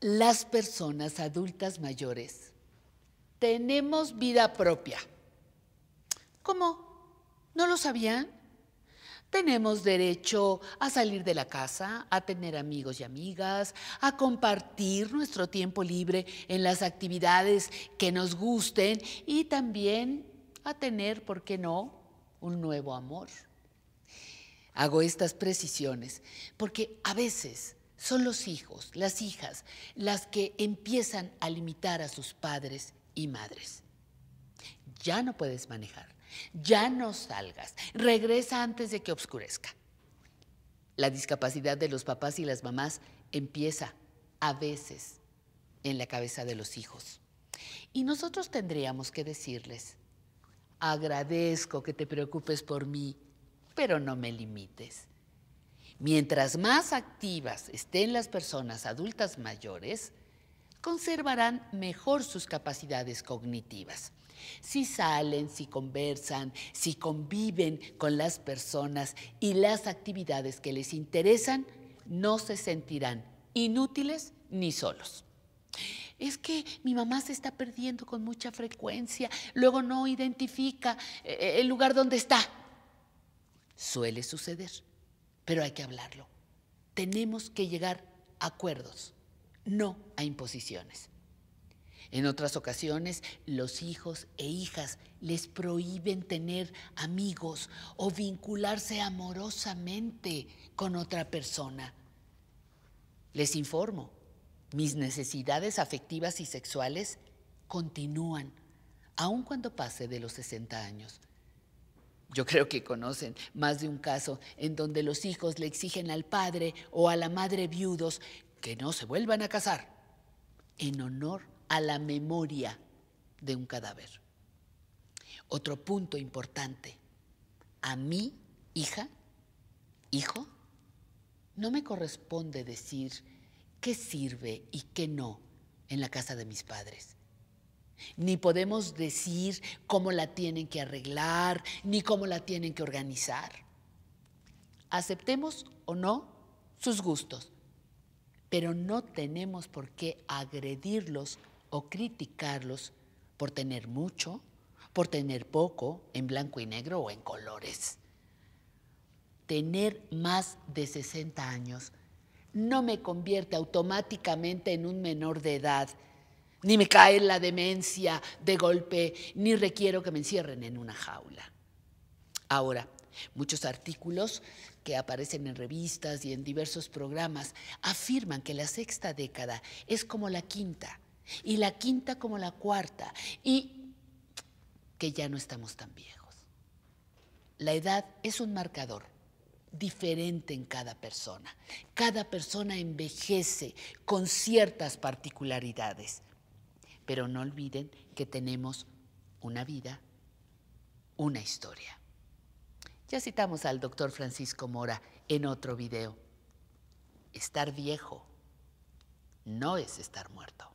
las personas adultas mayores tenemos vida propia. ¿Cómo? ¿No lo sabían? Tenemos derecho a salir de la casa, a tener amigos y amigas, a compartir nuestro tiempo libre en las actividades que nos gusten y también a tener, ¿por qué no?, un nuevo amor. Hago estas precisiones porque a veces son los hijos, las hijas, las que empiezan a limitar a sus padres y madres. Ya no puedes manejar, ya no salgas, regresa antes de que oscurezca. La discapacidad de los papás y las mamás empieza a veces en la cabeza de los hijos. Y nosotros tendríamos que decirles, agradezco que te preocupes por mí, pero no me limites. Mientras más activas estén las personas adultas mayores, conservarán mejor sus capacidades cognitivas. Si salen, si conversan, si conviven con las personas y las actividades que les interesan, no se sentirán inútiles ni solos. Es que mi mamá se está perdiendo con mucha frecuencia, luego no identifica eh, eh, el lugar donde está. Suele suceder pero hay que hablarlo. Tenemos que llegar a acuerdos, no a imposiciones. En otras ocasiones, los hijos e hijas les prohíben tener amigos o vincularse amorosamente con otra persona. Les informo, mis necesidades afectivas y sexuales continúan, aun cuando pase de los 60 años yo creo que conocen más de un caso en donde los hijos le exigen al padre o a la madre viudos que no se vuelvan a casar en honor a la memoria de un cadáver. Otro punto importante, a mí, hija, hijo, no me corresponde decir qué sirve y qué no en la casa de mis padres. Ni podemos decir cómo la tienen que arreglar, ni cómo la tienen que organizar. Aceptemos o no sus gustos, pero no tenemos por qué agredirlos o criticarlos por tener mucho, por tener poco, en blanco y negro o en colores. Tener más de 60 años no me convierte automáticamente en un menor de edad ni me cae la demencia de golpe, ni requiero que me encierren en una jaula. Ahora, muchos artículos que aparecen en revistas y en diversos programas afirman que la sexta década es como la quinta, y la quinta como la cuarta, y que ya no estamos tan viejos. La edad es un marcador diferente en cada persona. Cada persona envejece con ciertas particularidades. Pero no olviden que tenemos una vida, una historia. Ya citamos al doctor Francisco Mora en otro video. Estar viejo no es estar muerto.